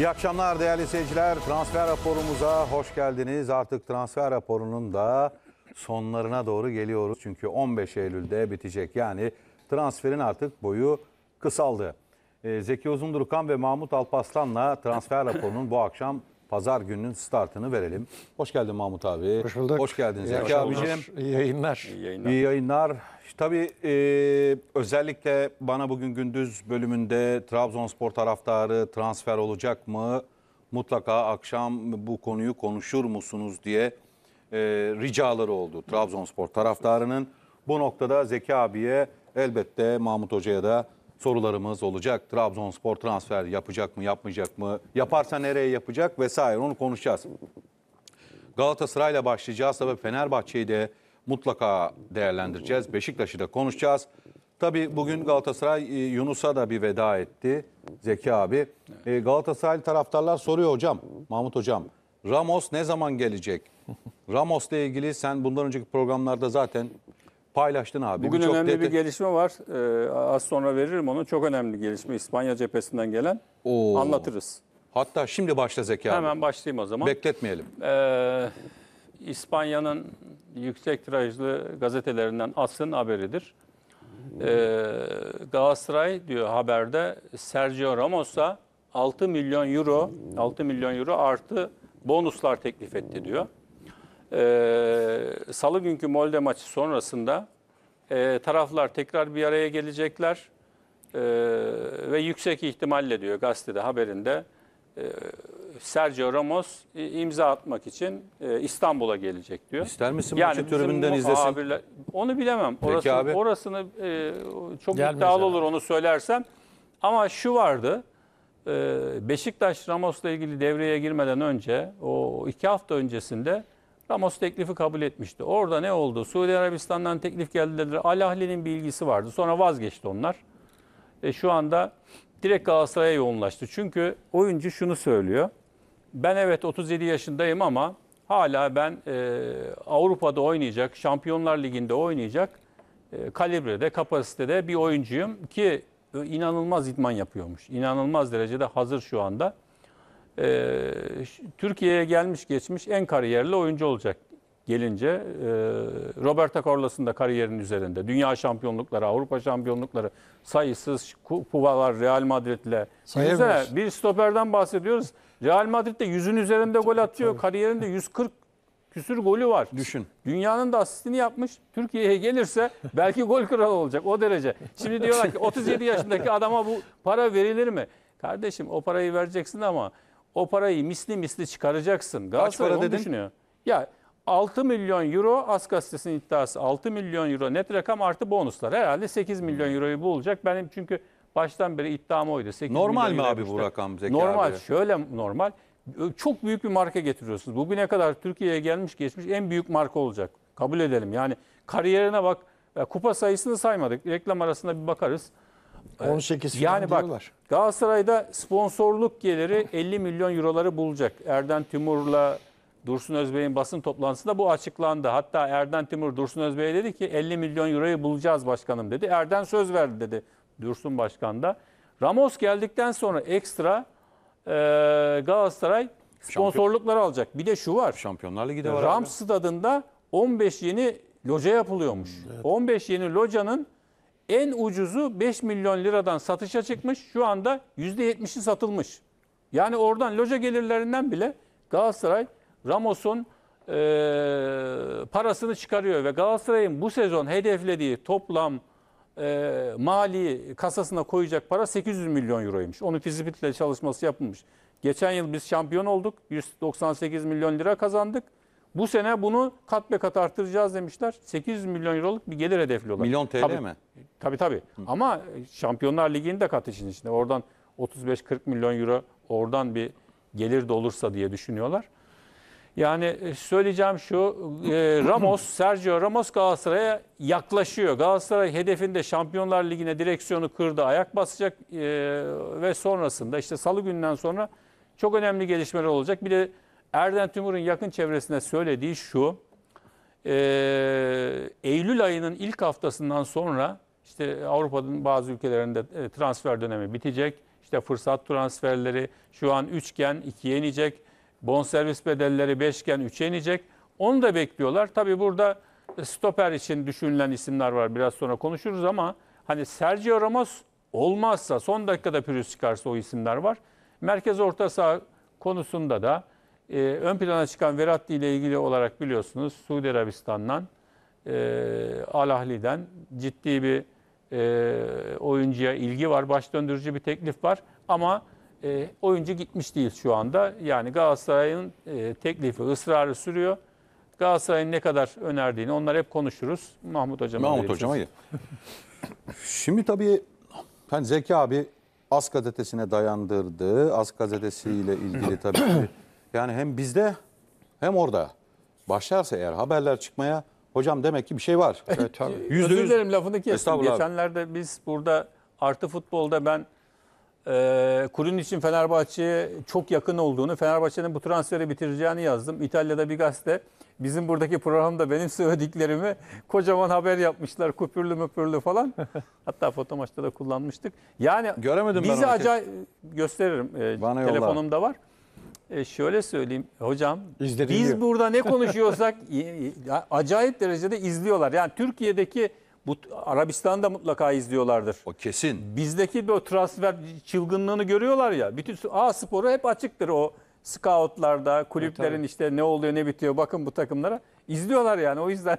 İyi akşamlar değerli seyirciler. Transfer raporumuza hoş geldiniz. Artık transfer raporunun da sonlarına doğru geliyoruz. Çünkü 15 Eylül'de bitecek. Yani transferin artık boyu kısaldı. Ee, Zeki Uzundurukan ve Mahmut Alpaslan'la transfer raporunun bu akşam pazar gününün startını verelim. Hoş geldin Mahmut abi. Hoş bulduk. Hoş geldin Zeki abicim. İyi yayınlar. İyi yayınlar. İyi yayınlar. Tabii e, özellikle bana bugün gündüz bölümünde Trabzonspor taraftarı transfer olacak mı? Mutlaka akşam bu konuyu konuşur musunuz diye e, ricaları oldu Trabzonspor taraftarının. Bu noktada Zeki abiye elbette Mahmut Hoca'ya da sorularımız olacak. Trabzonspor transfer yapacak mı, yapmayacak mı? Yaparsa nereye yapacak vesaire onu konuşacağız. Galatasaray'la başlayacağız. Tabii Fenerbahçe'yi de mutlaka değerlendireceğiz. Beşiktaş'ı da konuşacağız. Tabi bugün Galatasaray e, Yunus'a da bir veda etti Zeki abi. Evet. Galatasaray taraftarlar soruyor hocam, Mahmut hocam. Ramos ne zaman gelecek? Ramos'la ilgili sen bundan önceki programlarda zaten paylaştın abi. Bugün Birçok önemli bir gelişme var. Ee, az sonra veririm onu. Çok önemli gelişme İspanya cephesinden gelen. Oo. Anlatırız. Hatta şimdi başla Zeki Hemen başlayayım o zaman. Bekletmeyelim. Ee, İspanya'nın yüksek tirajlı gazetelerinden Asr'ın haberidir. Ee, Galatasaray diyor haberde Sergio Ramos'a 6 milyon euro 6 milyon euro artı bonuslar teklif etti diyor e, salı günkü Molde maçı sonrasında e, taraflar tekrar bir araya gelecekler e, ve yüksek ihtimalle diyor gazetede haberinde e, Sergio Ramos imza atmak için e, İstanbul'a gelecek diyor. İster misin yani maçı tribünden izlesin? Abiler, onu bilemem. Peki abi. Orasını e, çok Gelmez iddialı olur onu söylersem. Ama şu vardı. E, Beşiktaş Ramos'la ilgili devreye girmeden önce o iki hafta öncesinde Ramos teklifi kabul etmişti. Orada ne oldu? Suudi Arabistan'dan teklif geldi dediler. Al Ahli'nin bir ilgisi vardı. Sonra vazgeçti onlar. E, şu anda direkt Galatasaray'a yoğunlaştı. Çünkü oyuncu şunu söylüyor. Ben evet 37 yaşındayım ama hala ben e, Avrupa'da oynayacak, Şampiyonlar Ligi'nde oynayacak e, kalibrede, kapasitede bir oyuncuyum ki e, inanılmaz idman yapıyormuş. İnanılmaz derecede hazır şu anda e, Türkiye'ye gelmiş geçmiş en kariyerli oyuncu olacak gelince e, Roberto Carlos'un da kariyerinin üzerinde. Dünya şampiyonlukları, Avrupa şampiyonlukları, sayısız kupalar Real Madrid'le. Bize bir stoperden bahsediyoruz. Real Madrid'de yüzün üzerinde gol atıyor. Tabii. Kariyerinde 140 küsür golü var. Düşün. Dünyanın da asistini yapmış. Türkiye'ye gelirse belki gol kralı olacak o derece. Şimdi diyorlar ki 37 yaşındaki adama bu para verilir mi? Kardeşim o parayı vereceksin ama o parayı misli misli çıkaracaksın. Galatasaray para onu düşünüyor. Ya 6 milyon euro az gazetesinin iddiası. 6 milyon euro net rakam artı bonuslar. Herhalde 8 milyon hmm. euroyu bulacak. Benim çünkü baştan beri iddiam oydu. 8 Normal mi abi bu rakam Zeki Normal. abi? Şöyle normal. Çok büyük bir marka getiriyorsunuz. Bugüne kadar Türkiye'ye gelmiş geçmiş en büyük marka olacak. Kabul edelim. Yani kariyerine bak. E, kupa sayısını saymadık. Reklam arasında bir bakarız. 18 yani bak, diyorlar. Galatasaray'da sponsorluk geliri 50 milyon euroları bulacak. Erden Timur'la Dursun Özbey'in basın toplantısında bu açıklandı. Hatta Erden Timur Dursun Özbey'e dedi ki 50 milyon euroyu bulacağız başkanım dedi. Erden söz verdi dedi Dursun Başkan da. Ramos geldikten sonra ekstra e, Galatasaray sponsorluklar Şampiyon... alacak. Bir de şu var. Şampiyonlar Ligi de var. Rams stadında 15 yeni loca yapılıyormuş. Evet. 15 yeni locanın en ucuzu 5 milyon liradan satışa çıkmış. Şu anda %70'i satılmış. Yani oradan loja gelirlerinden bile Galatasaray Ramos'un e, parasını çıkarıyor ve Galatasaray'ın bu sezon hedeflediği toplam e, mali kasasına koyacak para 800 milyon euroymuş. Onu fizibilite çalışması yapılmış. Geçen yıl biz şampiyon olduk. 198 milyon lira kazandık. Bu sene bunu kat be kat artıracağız demişler. 800 milyon euroluk bir gelir hedefliyorlar. Milyon TL tabii, mi? Tabii tabii. Hı. Ama e, Şampiyonlar Ligi'ni de kat için içinde. Oradan 35-40 milyon euro oradan bir gelir de olursa diye düşünüyorlar. Yani e, söyleyeceğim şu, e, Ramos, Sergio Ramos Galatasaray'a yaklaşıyor. Galatasaray hedefinde Şampiyonlar Ligi'ne direksiyonu kırdı, ayak basacak ve sonrasında işte salı gününden sonra çok önemli gelişmeler olacak. Bir de Erden Tümur'un yakın çevresinde söylediği şu. E, Eylül ayının ilk haftasından sonra işte Avrupa'nın bazı ülkelerinde e, transfer dönemi bitecek. İşte fırsat transferleri şu an 3'ken 2'ye inecek. Bonservis bedelleri 5'ken 3'e inecek. Onu da bekliyorlar. Tabii burada stoper için düşünülen isimler var. Biraz sonra konuşuruz ama hani Sergio Ramos olmazsa son dakikada pürüz çıkarsa o isimler var. Merkez orta saha konusunda da e, ön plana çıkan Veratti ile ilgili olarak biliyorsunuz Suudi Arabistan'dan e, Al Ahli'den ciddi bir e, oyuncuya ilgi var. Baş döndürücü bir teklif var ama e, oyuncu gitmiş değil şu anda. Yani Galatasaray'ın e, teklifi ısrarı sürüyor. Galatasaray'ın ne kadar önerdiğini onlar hep konuşuruz. Mahmut Hocam'a Mahmut Hocam hayır. Şimdi tabii ben hani Zeki abi Az gazetesine dayandırdığı, As gazetesiyle ilgili tabii Yani hem bizde hem orada başlarsa eğer haberler çıkmaya hocam demek ki bir şey var. Evet, tabii. %100. Özür dilerim lafını kestim. Geçenlerde biz burada artı futbolda ben e, Kurun için Fenerbahçe'ye çok yakın olduğunu, Fenerbahçe'nin bu transferi bitireceğini yazdım. İtalya'da bir gazete bizim buradaki programda benim söylediklerimi kocaman haber yapmışlar. Kupürlü müpürlü falan. Hatta foto maçta da kullanmıştık. Yani Göremedim bizi acayip gösteririm. E, Bana telefonumda yolla. var. E şöyle söyleyeyim hocam İzleniliyor. biz burada ne konuşuyorsak acayip derecede izliyorlar. Yani Türkiye'deki bu Arabistan'da mutlaka izliyorlardır. O kesin. Bizdeki bu transfer çılgınlığını görüyorlar ya. Bütün A sporu hep açıktır o scoutlarda, kulüplerin evet, işte ne oluyor ne bitiyor bakın bu takımlara. izliyorlar yani o yüzden.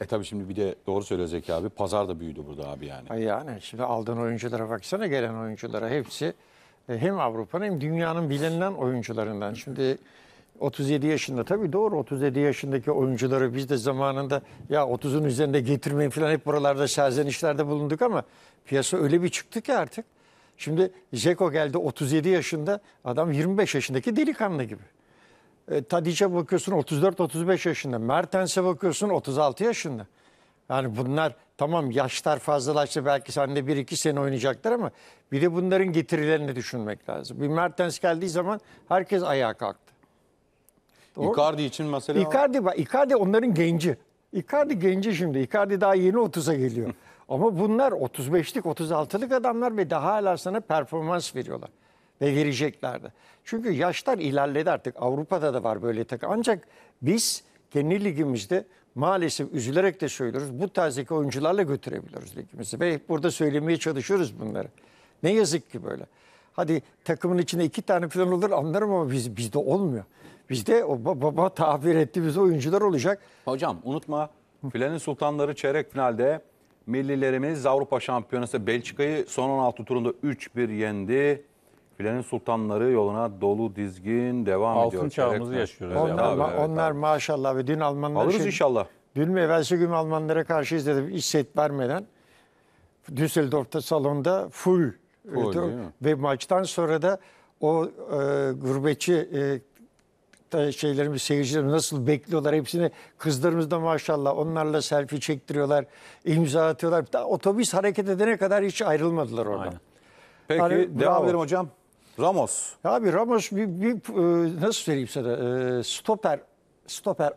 E tabi şimdi bir de doğru söylüyor Zeki abi. Pazar da büyüdü burada abi yani. Yani şimdi aldığın oyunculara baksana gelen oyunculara hepsi e, hem Avrupa'nın hem dünyanın bilinen oyuncularından. Şimdi 37 yaşında tabii doğru 37 yaşındaki oyuncuları biz de zamanında ya 30'un üzerinde getirmeyin falan hep buralarda serzenişlerde bulunduk ama piyasa öyle bir çıktı ki artık. Şimdi Zeko geldi 37 yaşında adam 25 yaşındaki delikanlı gibi. E, Tadic'e bakıyorsun 34-35 yaşında. Mertens'e bakıyorsun 36 yaşında. Yani bunlar tamam yaşlar fazlalaştı belki sende bir iki sene oynayacaklar ama bir de bunların getirilerini düşünmek lazım. Bir Mertens geldiği zaman herkes ayağa kalktı. Doğru. Icardi için mesela... Icardi, Icardi onların genci. Icardi genci şimdi. Icardi daha yeni 30'a geliyor. ama bunlar 35'lik 36'lık adamlar ve daha hala sana performans veriyorlar. Ve vereceklerdi. Çünkü yaşlar ilerledi artık. Avrupa'da da var böyle takım. Ancak biz kendi ligimizde maalesef üzülerek de söylüyoruz. Bu tarzdaki oyuncularla götürebiliyoruz ligimizi. Ve burada söylemeye çalışıyoruz bunları. Ne yazık ki böyle. Hadi takımın içinde iki tane falan olur anlarım ama biz, bizde olmuyor. Bizde o baba tabir ettiğimiz oyuncular olacak. Hocam unutma Filenin Sultanları çeyrek finalde millilerimiz Avrupa Şampiyonası Belçika'yı son 16 turunda 3-1 yendi. Filenin sultanları yoluna dolu dizgin devam Altın ediyor. Altın çağımızı Çeyrek- yaşıyoruz. Onlar, yani. ma- evet, onlar maşallah ve dün Almanlar Alırız şey- inşallah. Dün mü evvelsi gün Almanlara karşı izledim iç set vermeden. Düsseldorf'ta salonda full. Full, e, değil ve maçtan sonra da o e, gurbetçi e, şeylerimiz, seyircilerimiz nasıl bekliyorlar hepsini. Kızlarımız da maşallah onlarla selfie çektiriyorlar, imza atıyorlar. Daha otobüs hareket edene kadar hiç ayrılmadılar oradan. Peki Hani, devam edelim hocam. Ramos. Abi Ramos bir, bir e, nasıl söyleyeyim sana e, stoper stoper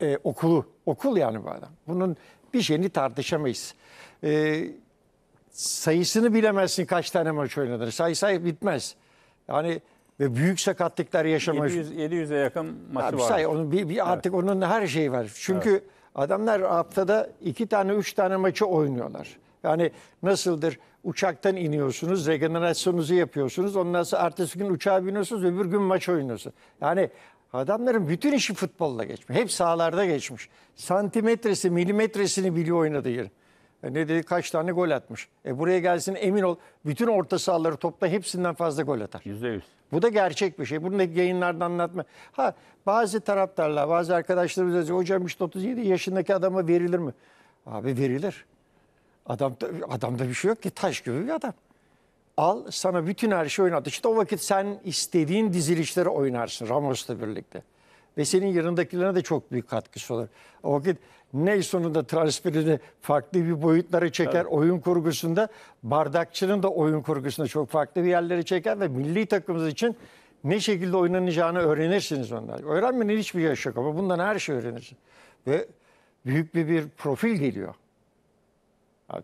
e, okulu okul yani bu adam. Bunun bir şeyini tartışamayız. E, sayısını bilemezsin kaç tane maç oynadı. Sayı sayı bitmez. Yani ve büyük sakatlıklar yaşamış. 700, 700'e yakın maçı Abi, var. Say, onun bir, bir evet. artık onun her şeyi var. Çünkü evet. adamlar haftada iki tane üç tane maçı oynuyorlar. Yani nasıldır? Uçaktan iniyorsunuz, regenerasyonunuzu yapıyorsunuz. Ondan sonra ertesi gün uçağa biniyorsunuz, öbür gün maç oynuyorsunuz. Yani adamların bütün işi futbolla geçmiş. Hep sahalarda geçmiş. Santimetresi, milimetresini biliyor oynadığı yer. E ne dedi kaç tane gol atmış. E buraya gelsin emin ol bütün orta sahaları topla hepsinden fazla gol atar. %100. Bu da gerçek bir şey. Bunu da yayınlarda anlatma. Ha bazı taraftarlar, bazı arkadaşlarımız diyor hocam işte 37 yaşındaki adama verilir mi? Abi verilir. Adamda, adamda bir şey yok ki taş gibi bir adam. Al sana bütün her şeyi oynat. İşte o vakit sen istediğin dizilişleri oynarsın Ramos'la birlikte. Ve senin yanındakilerine de çok büyük katkısı olur. O vakit ne sonunda transferini farklı bir boyutlara çeker evet. oyun kurgusunda. Bardakçı'nın da oyun kurgusunda çok farklı bir yerlere çeker ve milli takımımız için ne şekilde oynanacağını öğrenirsiniz onlar. Öğrenmenin hiçbir yaşı yok ama bundan her şeyi öğrenirsin. Ve büyük bir, bir profil geliyor.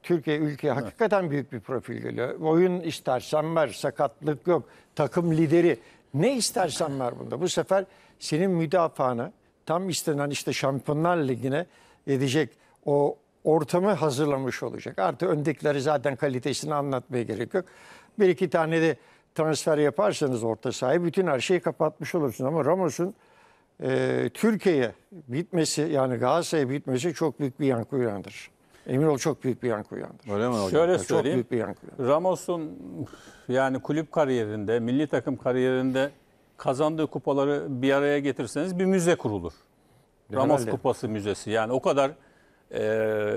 Türkiye ülke hakikaten büyük bir profil geliyor. Oyun istersen ver, sakatlık yok. Takım lideri ne istersen ver bunda. Bu sefer senin müdafaanı tam istenen işte Şampiyonlar Ligi'ne edecek o ortamı hazırlamış olacak. Artı öndekileri zaten kalitesini anlatmaya gerek yok. Bir iki tane de transfer yaparsanız orta sahaya bütün her şeyi kapatmış olursun. Ama Ramos'un e, Türkiye'ye bitmesi yani Galatasaray'a bitmesi çok büyük bir yankı uyandırır. Emin ol çok büyük bir yankı uyandırır. Öyle mi hocam? Şöyle söyleyeyim. Çok büyük bir yankı uyandırır. Ramos'un yani kulüp kariyerinde, milli takım kariyerinde kazandığı kupaları bir araya getirseniz bir müze kurulur. Herhalde. Ramos Kupası Müzesi. Yani o kadar e,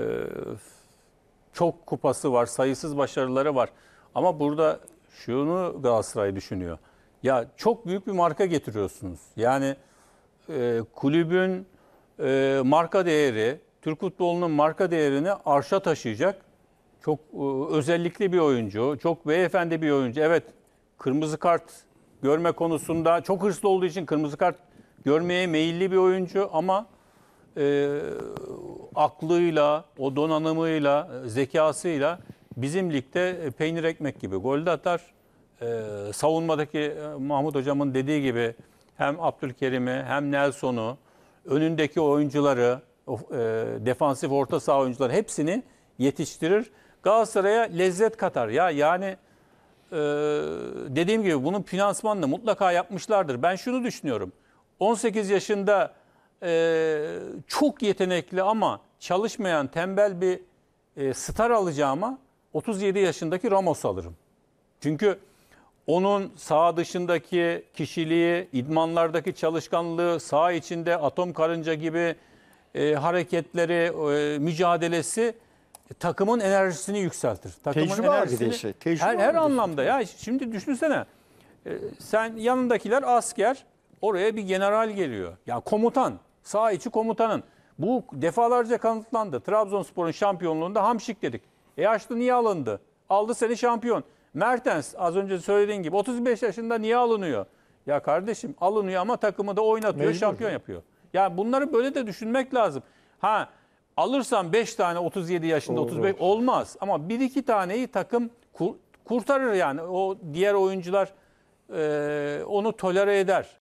çok kupası var, sayısız başarıları var. Ama burada şunu Galatasaray düşünüyor. Ya çok büyük bir marka getiriyorsunuz. Yani e, kulübün e, marka değeri, Türk futbolunun marka değerini arşa taşıyacak. Çok e, özellikli bir oyuncu, çok beyefendi bir oyuncu. Evet, kırmızı kart görme konusunda çok hırslı olduğu için kırmızı kart görmeye meyilli bir oyuncu ama e, aklıyla, o donanımıyla, e, zekasıyla bizim ligde e, peynir ekmek gibi gol de atar. E, savunmadaki Mahmut Hocam'ın dediği gibi hem Abdülkerim'i hem Nelson'u, önündeki oyuncuları, e, defansif orta saha oyuncuları hepsini yetiştirir. Galatasaray'a lezzet katar. Ya yani e, dediğim gibi bunun finansmanını mutlaka yapmışlardır. Ben şunu düşünüyorum. 18 yaşında e, çok yetenekli ama çalışmayan tembel bir e, star alacağıma 37 yaşındaki Ramos alırım. Çünkü onun sağ dışındaki kişiliği, idmanlardaki çalışkanlığı, sağ içinde atom karınca gibi e, hareketleri, e, mücadelesi takımın enerjisini yükseltir. Takımın Tecrübe enerjisini, şey. Tecrübe her, her şey. anlamda ya. Şimdi düşünsene. E, sen yanındakiler asker, oraya bir general geliyor. Ya komutan, sağ içi komutanın. Bu defalarca kanıtlandı. Trabzonspor'un şampiyonluğunda hamşik dedik. E yaşlı niye alındı? Aldı seni şampiyon. Mertens az önce söylediğin gibi 35 yaşında niye alınıyor? Ya kardeşim alınıyor ama takımı da oynatıyor, Mecbur. şampiyon yapıyor. Yani bunları böyle de düşünmek lazım. Ha alırsan 5 tane 37 yaşında Olur. 35 olmaz ama 1-2 taneyi takım kurtarır yani. O diğer oyuncular e, onu tolere eder.